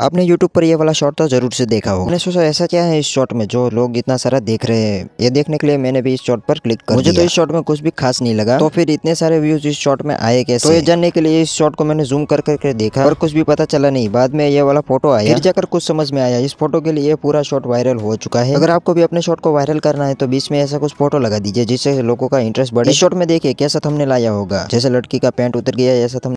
आपने YouTube पर ये वाला शॉट तो जरूर से देखा हो मैंने सोचा ऐसा क्या है इस शॉट में जो लोग इतना सारा देख रहे हैं ये देखने के लिए मैंने भी इस शॉट पर क्लिक कर मुझे तो इस शॉट में कुछ भी खास नहीं लगा तो फिर इतने सारे व्यूज इस शॉट में आए कैसे तो ये जानने के लिए इस शॉट को मैंने जूम कर करके देखा और कुछ भी पता चला नहीं बाद में ये वाला फोटो आया फिर जाकर कुछ समझ में आया इस फोटो के लिए पूरा शॉट वायरल हो चुका है अगर आपको भी अपने शॉट को वायरल करना है तो बीच में ऐसा कुछ फोटो लगा दीजिए जिससे लोगों का इंटरेस्ट बढ़े इस शॉट में देखिए कैसा हमने लाया होगा जैसे लड़की का पैंट उतर गया ऐसा